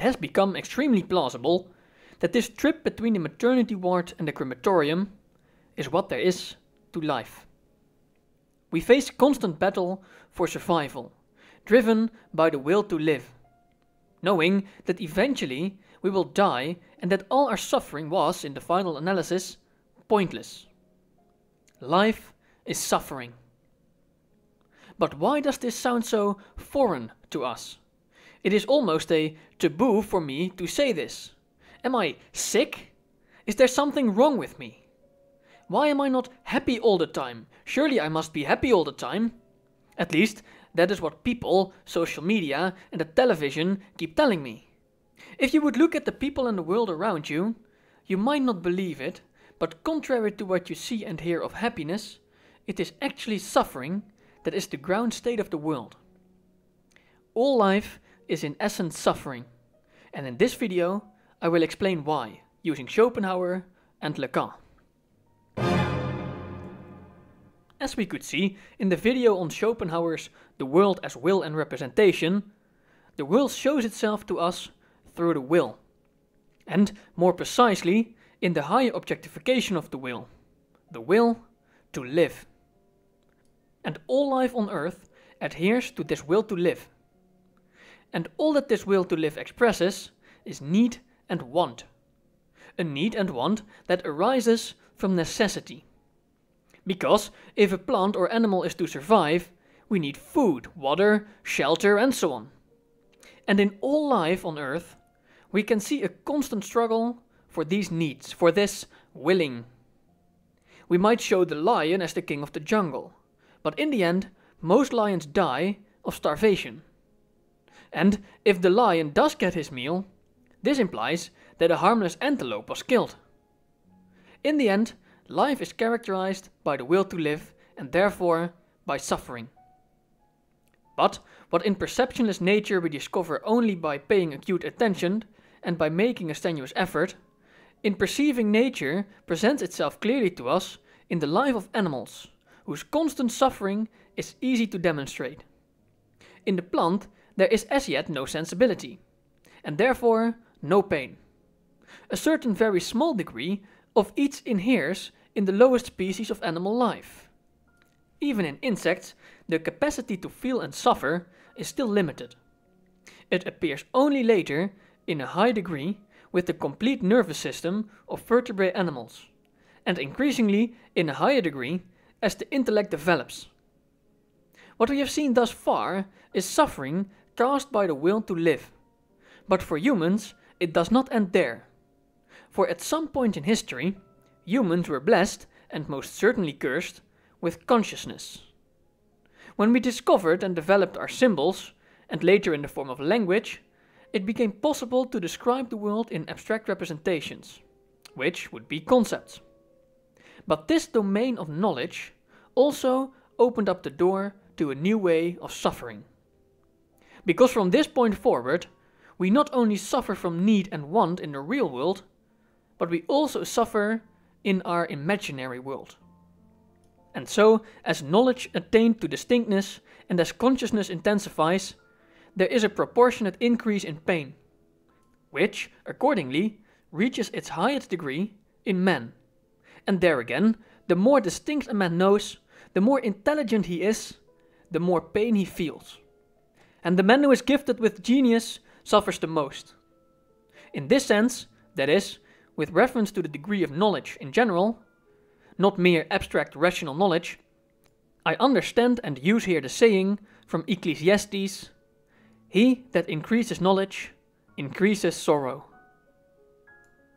it has become extremely plausible that this trip between the maternity ward and the crematorium is what there is to life. We face constant battle for survival, driven by the will to live, knowing that eventually we will die and that all our suffering was, in the final analysis, pointless. Life is suffering. But why does this sound so foreign to us? It is almost a taboo for me to say this. Am I sick? Is there something wrong with me? Why am I not happy all the time? Surely I must be happy all the time. At least, that is what people, social media, and the television keep telling me. If you would look at the people in the world around you, you might not believe it, but contrary to what you see and hear of happiness, it is actually suffering that is the ground state of the world. All life is in essence suffering, and in this video I will explain why, using Schopenhauer and Lacan. As we could see in the video on Schopenhauer's The World as Will and Representation, the world shows itself to us through the will, and more precisely, in the higher objectification of the will, the will to live. And all life on earth adheres to this will to live, and all that this will to live expresses is need and want. A need and want that arises from necessity. Because if a plant or animal is to survive, we need food, water, shelter, and so on. And in all life on Earth, we can see a constant struggle for these needs, for this willing. We might show the lion as the king of the jungle, but in the end, most lions die of starvation. And if the lion does get his meal, this implies that a harmless antelope was killed. In the end, life is characterized by the will to live and therefore by suffering. But what in perceptionless nature we discover only by paying acute attention and by making a strenuous effort, in perceiving nature presents itself clearly to us in the life of animals, whose constant suffering is easy to demonstrate. In the plant, there is as yet no sensibility, and therefore no pain. A certain very small degree of each inheres in the lowest species of animal life. Even in insects, the capacity to feel and suffer is still limited. It appears only later, in a high degree, with the complete nervous system of vertebrate animals, and increasingly in a higher degree as the intellect develops. What we have seen thus far is suffering caused by the will to live. But for humans, it does not end there. For at some point in history, humans were blessed, and most certainly cursed, with consciousness. When we discovered and developed our symbols, and later in the form of language, it became possible to describe the world in abstract representations, which would be concepts. But this domain of knowledge also opened up the door to a new way of suffering. Because from this point forward, we not only suffer from need and want in the real world, but we also suffer in our imaginary world. And so, as knowledge attained to distinctness and as consciousness intensifies, there is a proportionate increase in pain, which, accordingly, reaches its highest degree in man. And there again, the more distinct a man knows, the more intelligent he is, the more pain he feels and the man who is gifted with genius suffers the most. In this sense, that is, with reference to the degree of knowledge in general, not mere abstract rational knowledge, I understand and use here the saying from Ecclesiastes He that increases knowledge increases sorrow.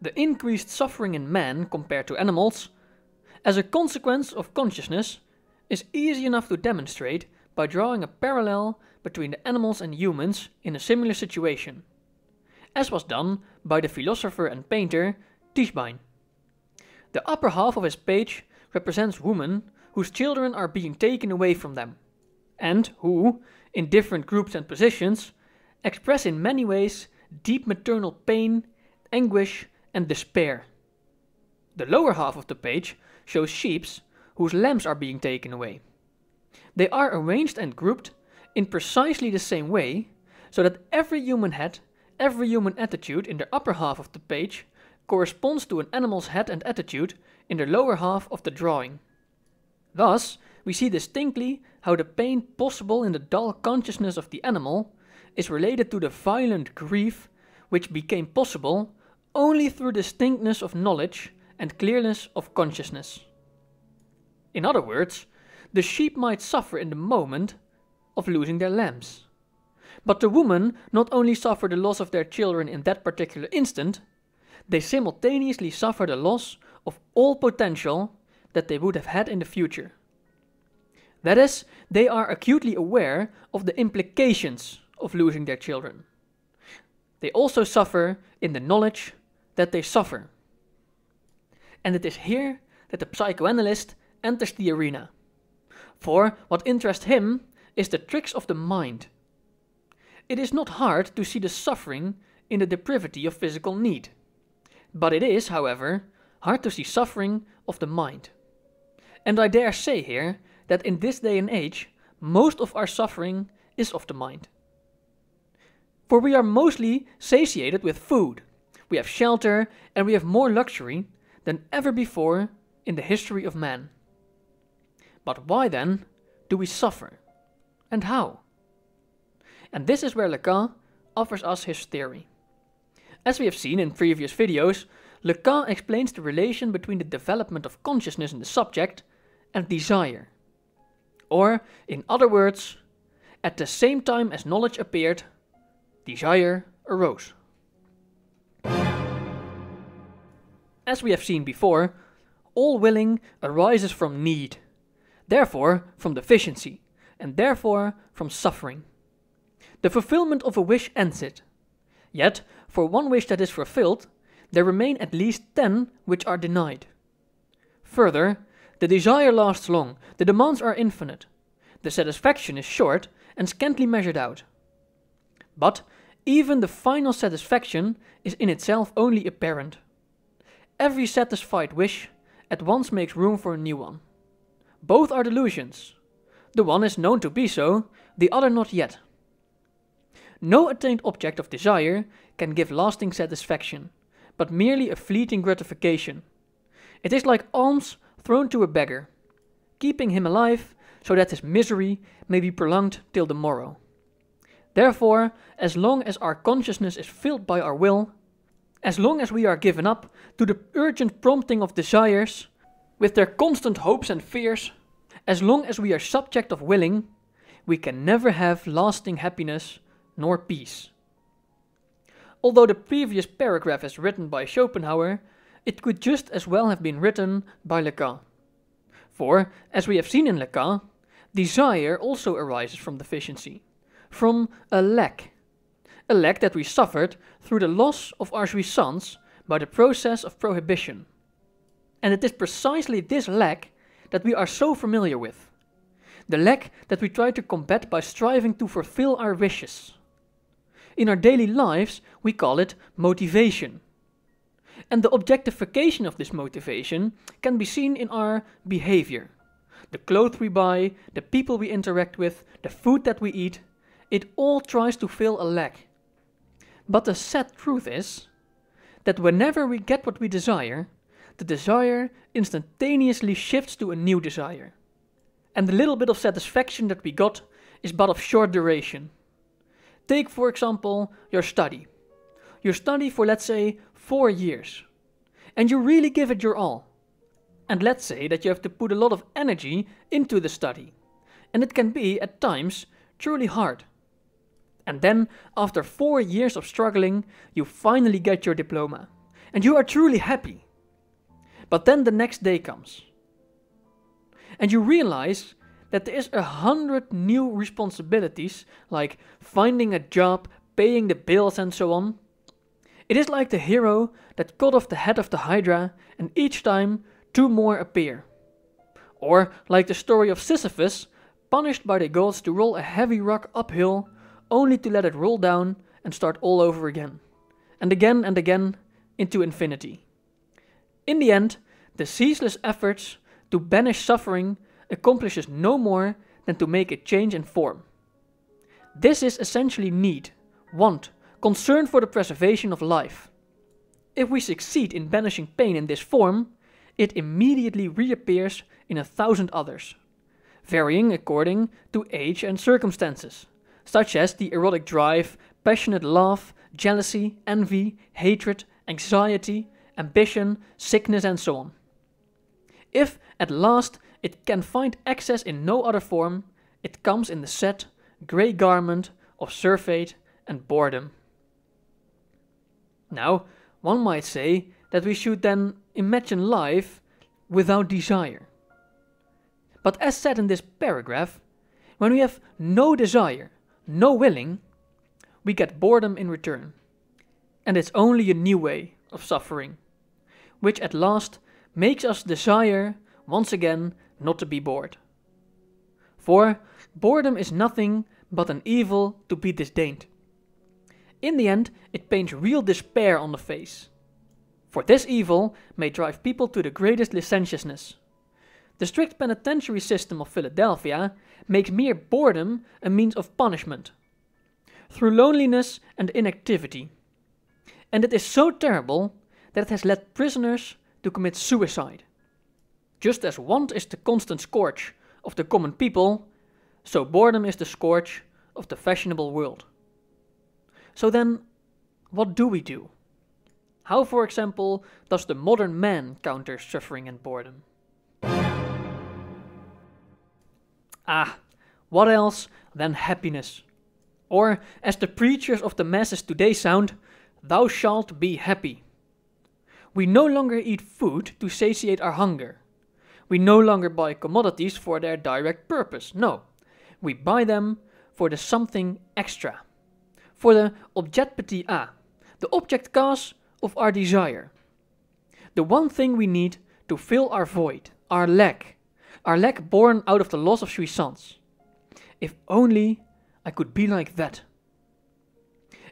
The increased suffering in man compared to animals, as a consequence of consciousness, is easy enough to demonstrate by drawing a parallel between the animals and humans in a similar situation, as was done by the philosopher and painter Tischbein. The upper half of his page represents women whose children are being taken away from them, and who, in different groups and positions, express in many ways deep maternal pain, anguish, and despair. The lower half of the page shows sheep whose lambs are being taken away. They are arranged and grouped in precisely the same way, so that every human head, every human attitude in the upper half of the page corresponds to an animal's head and attitude in the lower half of the drawing. Thus, we see distinctly how the pain possible in the dull consciousness of the animal is related to the violent grief which became possible only through distinctness of knowledge and clearness of consciousness. In other words, the sheep might suffer in the moment of losing their lambs. But the woman not only suffer the loss of their children in that particular instant, they simultaneously suffer the loss of all potential that they would have had in the future. That is, they are acutely aware of the implications of losing their children. They also suffer in the knowledge that they suffer. And it is here that the psychoanalyst enters the arena. For what interests him is the tricks of the mind. It is not hard to see the suffering in the depravity of physical need. But it is, however, hard to see suffering of the mind. And I dare say here that in this day and age, most of our suffering is of the mind. For we are mostly satiated with food, we have shelter, and we have more luxury than ever before in the history of man. But why then do we suffer? And how? And this is where Lacan offers us his theory. As we have seen in previous videos, Lacan explains the relation between the development of consciousness in the subject and desire. Or, in other words, at the same time as knowledge appeared, desire arose. As we have seen before, all willing arises from need, therefore from deficiency, and therefore from suffering. The fulfillment of a wish ends it. Yet, for one wish that is fulfilled, there remain at least ten which are denied. Further, the desire lasts long, the demands are infinite, the satisfaction is short and scantly measured out. But even the final satisfaction is in itself only apparent. Every satisfied wish at once makes room for a new one. Both are delusions. The one is known to be so, the other not yet. No attained object of desire can give lasting satisfaction, but merely a fleeting gratification. It is like alms thrown to a beggar, keeping him alive so that his misery may be prolonged till the morrow. Therefore, as long as our consciousness is filled by our will, as long as we are given up to the urgent prompting of desires, with their constant hopes and fears, as long as we are subject of willing, we can never have lasting happiness nor peace. Although the previous paragraph is written by Schopenhauer, it could just as well have been written by Lacan. For, as we have seen in Lacan, desire also arises from deficiency, from a lack. A lack that we suffered through the loss of our jouissance by the process of prohibition. And it is precisely this lack that we are so familiar with. The lack that we try to combat by striving to fulfill our wishes. In our daily lives, we call it motivation. And the objectification of this motivation can be seen in our behavior. The clothes we buy, the people we interact with, the food that we eat, it all tries to fill a lack. But the sad truth is that whenever we get what we desire, the desire instantaneously shifts to a new desire. And the little bit of satisfaction that we got is but of short duration. Take, for example, your study. You study for, let's say, four years. And you really give it your all. And let's say that you have to put a lot of energy into the study. And it can be, at times, truly hard. And then, after four years of struggling, you finally get your diploma. And you are truly happy. But then the next day comes. And you realize that there is a hundred new responsibilities, like finding a job, paying the bills, and so on. It is like the hero that cut off the head of the Hydra, and each time two more appear. Or like the story of Sisyphus, punished by the gods to roll a heavy rock uphill, only to let it roll down and start all over again, and again and again into infinity. In the end, the ceaseless efforts to banish suffering accomplishes no more than to make it change in form. This is essentially need, want, concern for the preservation of life. If we succeed in banishing pain in this form, it immediately reappears in a thousand others, varying according to age and circumstances, such as the erotic drive, passionate love, jealousy, envy, hatred, anxiety, ambition, sickness, and so on. If, at last, it can find access in no other form, it comes in the set, grey garment of surfeit and boredom. Now, one might say that we should then imagine life without desire. But as said in this paragraph, when we have no desire, no willing, we get boredom in return. And it's only a new way of suffering which at last makes us desire, once again, not to be bored. For boredom is nothing but an evil to be disdained. In the end, it paints real despair on the face. For this evil may drive people to the greatest licentiousness. The strict penitentiary system of Philadelphia makes mere boredom a means of punishment, through loneliness and inactivity. And it is so terrible that it has led prisoners to commit suicide. Just as want is the constant scourge of the common people, so boredom is the scourge of the fashionable world. So then, what do we do? How, for example, does the modern man counter suffering and boredom? Ah, what else than happiness? Or, as the preachers of the masses today sound, thou shalt be happy. We no longer eat food to satiate our hunger. We no longer buy commodities for their direct purpose. No, we buy them for the something extra. For the objet petit a, the object cause of our desire. The one thing we need to fill our void, our lack, our lack born out of the loss of jouissance. If only I could be like that.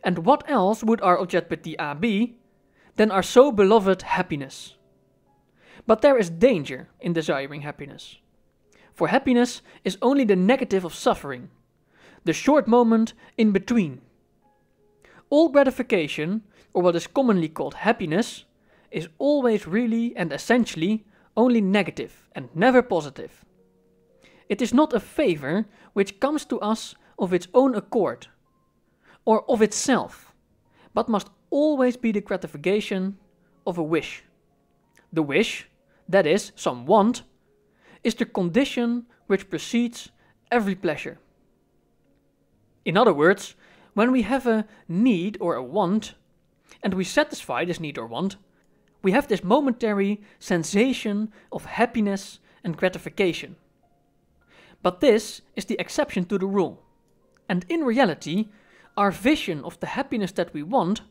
And what else would our objet petit a be than our so beloved happiness. But there is danger in desiring happiness. For happiness is only the negative of suffering, the short moment in between. All gratification, or what is commonly called happiness, is always really and essentially only negative and never positive. It is not a favor which comes to us of its own accord or of itself, but must always be the gratification of a wish. The wish, that is, some want, is the condition which precedes every pleasure. In other words, when we have a need or a want, and we satisfy this need or want, we have this momentary sensation of happiness and gratification. But this is the exception to the rule. And in reality, our vision of the happiness that we want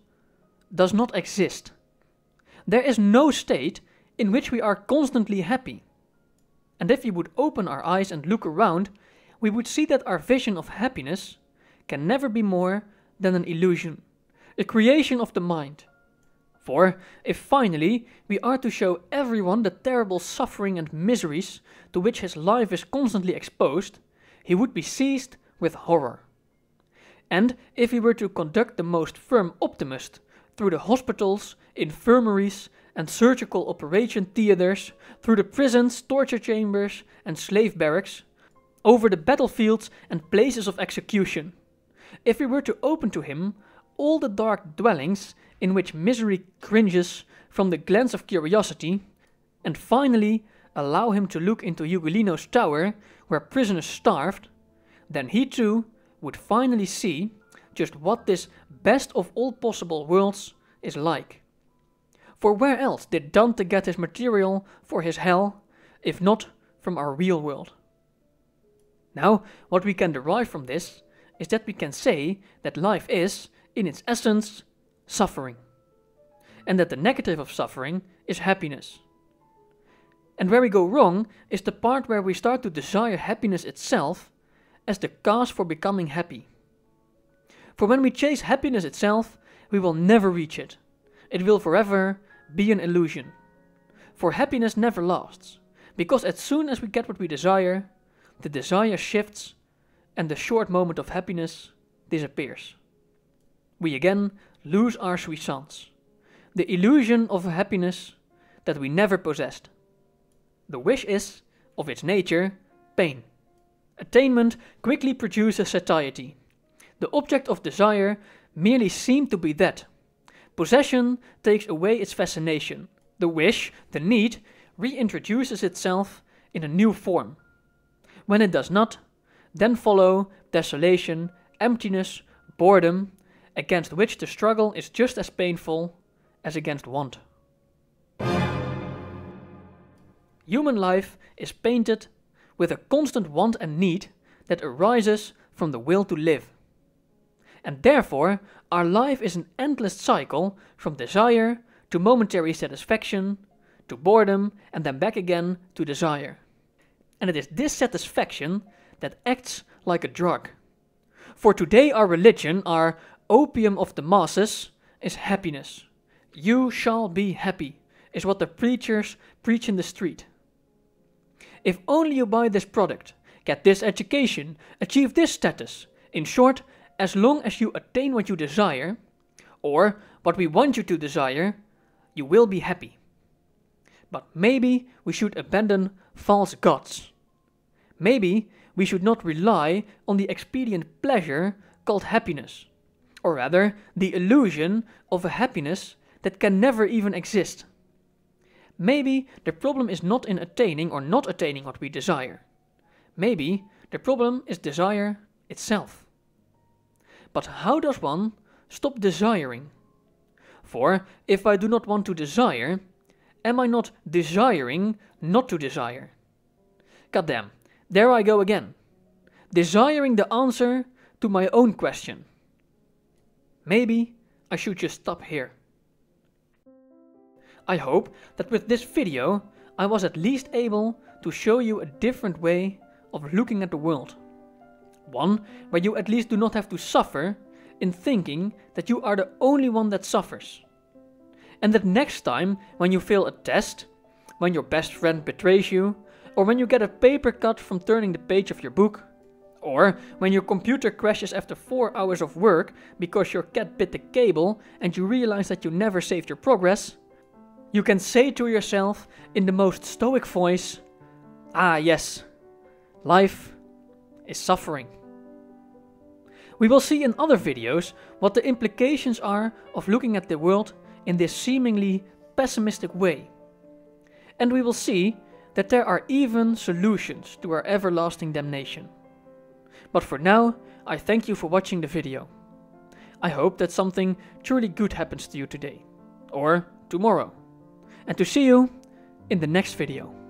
does not exist. There is no state in which we are constantly happy. And if we would open our eyes and look around, we would see that our vision of happiness can never be more than an illusion, a creation of the mind. For if finally we are to show everyone the terrible suffering and miseries to which his life is constantly exposed, he would be seized with horror. And if we were to conduct the most firm optimist through the hospitals, infirmaries, and surgical operation theaters, through the prisons, torture chambers, and slave barracks, over the battlefields and places of execution. If we were to open to him all the dark dwellings in which misery cringes from the glance of curiosity, and finally allow him to look into Ugolino's tower where prisoners starved, then he too would finally see just what this best of all possible worlds is like. For where else did Dante get his material for his hell, if not from our real world? Now, what we can derive from this is that we can say that life is, in its essence, suffering, and that the negative of suffering is happiness. And where we go wrong is the part where we start to desire happiness itself as the cause for becoming happy. For when we chase happiness itself, we will never reach it. It will forever be an illusion. For happiness never lasts, because as soon as we get what we desire, the desire shifts and the short moment of happiness disappears. We again lose our jouissance, the illusion of happiness that we never possessed. The wish is, of its nature, pain. Attainment quickly produces satiety, the object of desire merely seemed to be that. Possession takes away its fascination. The wish, the need, reintroduces itself in a new form. When it does not, then follow desolation, emptiness, boredom, against which the struggle is just as painful as against want. Human life is painted with a constant want and need that arises from the will to live and therefore our life is an endless cycle from desire to momentary satisfaction to boredom and then back again to desire. And it is this satisfaction that acts like a drug. For today, our religion, our opium of the masses, is happiness. You shall be happy, is what the preachers preach in the street. If only you buy this product, get this education, achieve this status, in short, as long as you attain what you desire, or what we want you to desire, you will be happy. But maybe we should abandon false gods. Maybe we should not rely on the expedient pleasure called happiness, or rather, the illusion of a happiness that can never even exist. Maybe the problem is not in attaining or not attaining what we desire. Maybe the problem is desire itself. But how does one stop desiring? For if I do not want to desire, am I not desiring not to desire? Goddamn, there I go again. Desiring the answer to my own question. Maybe I should just stop here. I hope that with this video I was at least able to show you a different way of looking at the world. One where you at least do not have to suffer in thinking that you are the only one that suffers. And that next time, when you fail a test, when your best friend betrays you, or when you get a paper cut from turning the page of your book, or when your computer crashes after 4 hours of work because your cat bit the cable and you realize that you never saved your progress, you can say to yourself in the most stoic voice, Ah, yes, life is suffering. We will see in other videos what the implications are of looking at the world in this seemingly pessimistic way. And we will see that there are even solutions to our everlasting damnation. But for now, I thank you for watching the video. I hope that something truly good happens to you today, or tomorrow, and to see you in the next video.